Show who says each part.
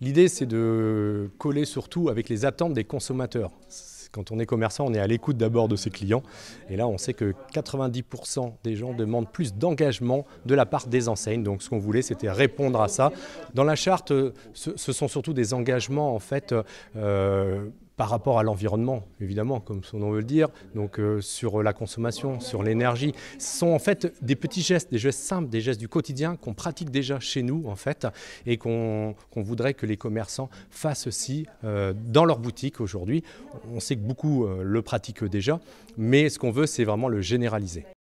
Speaker 1: L'idée, c'est de coller surtout avec les attentes des consommateurs. Quand on est commerçant, on est à l'écoute d'abord de ses clients. Et là, on sait que 90% des gens demandent plus d'engagement de la part des enseignes. Donc, ce qu'on voulait, c'était répondre à ça. Dans la charte, ce sont surtout des engagements, en fait, euh, par rapport à l'environnement, évidemment, comme son nom veut le dire, donc euh, sur la consommation, sur l'énergie. sont en fait des petits gestes, des gestes simples, des gestes du quotidien qu'on pratique déjà chez nous, en fait, et qu'on voudrait que les commerçants fassent aussi euh, dans leur boutique aujourd'hui. On sait que beaucoup euh, le pratiquent déjà, mais ce qu'on veut, c'est vraiment le généraliser.